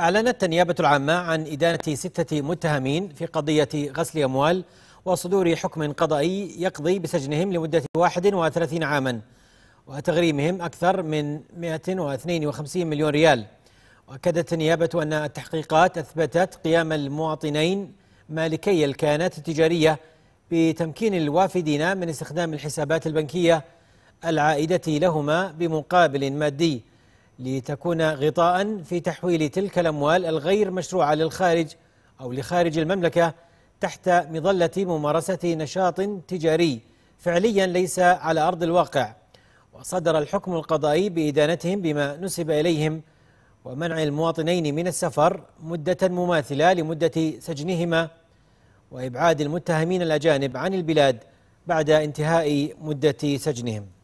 أعلنت النيابة العامة عن إدانة ستة متهمين في قضية غسل أموال وصدور حكم قضائي يقضي بسجنهم لمدة 31 عاما وتغريمهم أكثر من 152 مليون ريال وأكدت النيابة أن التحقيقات أثبتت قيام المواطنين مالكي الكيانات التجارية بتمكين الوافدين من استخدام الحسابات البنكية العائدة لهما بمقابل مادي لتكون غطاء في تحويل تلك الأموال الغير مشروعة للخارج أو لخارج المملكة تحت مظلة ممارسة نشاط تجاري فعليا ليس على أرض الواقع وصدر الحكم القضائي بإدانتهم بما نسب إليهم ومنع المواطنين من السفر مدة مماثلة لمدة سجنهما وإبعاد المتهمين الأجانب عن البلاد بعد انتهاء مدة سجنهم